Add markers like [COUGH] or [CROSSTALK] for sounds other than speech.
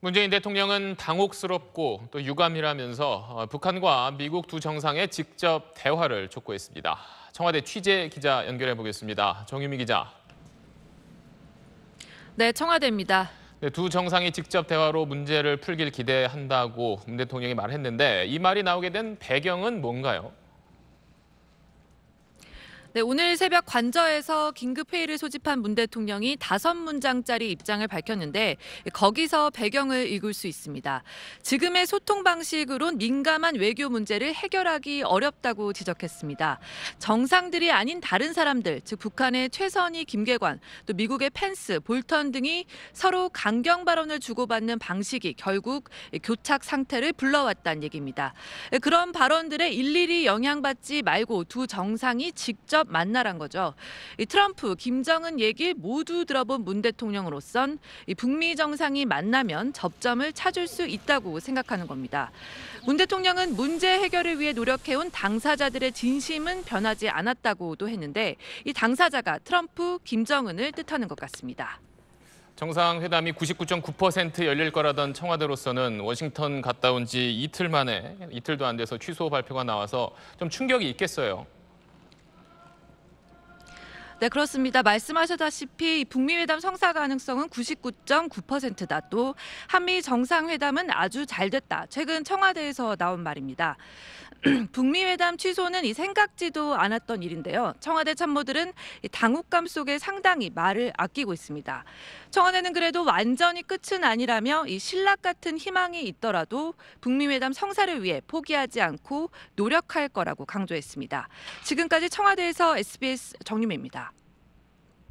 문재인 대통령은 당혹스럽고 또 유감이라면서 어, 북한과 미국 두 정상의 직접 대화를 촉구했습니다. 청와대 취재 기자 연결해 보겠습니다. 정유미 기자. 네, 청와대입니다. 네, 두 정상이 직접 대화로 문제를 풀길 기대한다고 문 대통령이 말했는데 이 말이 나오게 된 배경은 뭔가요? 네, 오늘 새벽 관저에서 긴급 회의를 소집한 문 대통령이 다섯 문장짜리 입장을 밝혔는데 거기서 배경을 읽을 수 있습니다. 지금의 소통 방식으론 민감한 외교 문제를 해결하기 어렵다고 지적했습니다. 정상들이 아닌 다른 사람들, 즉 북한의 최선희 김계관, 또 미국의 펜스, 볼턴 등이 서로 강경 발언을 주고받는 방식이 결국 교착 상태를 불러왔다는 얘기입니다. 그런 발언들에 일일이 영향받지 말고 두 정상이 직접 만나란 거죠. 이 트럼프, 김정은 얘기 모두 들어본 문 대통령으로선 이 북미 정상이 만나면 접점을 찾을 수 있다고 생각하는 겁니다. 문 대통령은 문제 해결을 위해 노력해온 당사자들의 진심은 변하지 않았다고도 했는데 이 당사자가 트럼프, 김정은을 뜻하는 것 같습니다. 정상회담이 99.9% 열릴 거라던 청와대로서는 워싱턴 갔다 온 지 이틀 만에 이틀도 안 돼서 취소 발표가 나와서 좀 충격이 있겠어요. 네, 그렇습니다. 말씀하셨다시피 북미 회담 성사 가능성은 99.9%다. 또 한미 정상회담은 아주 잘 됐다. 최근 청와대에서 나온 말입니다. [CLEARS THROAT] 북미 회담 취소는 이 생각지도 않았던 일인데요. 청와대 참모들은 당혹감 속에 상당히 말을 아끼고 있습니다. 청와대는 그래도 완전히 끝은 아니라며 이 신락 같은 희망이 있더라도 북미 회담 성사를 위해 포기하지 않고 노력할 거라고 강조했습니다. 지금까지 청와대에서 SBS 정유미입니다.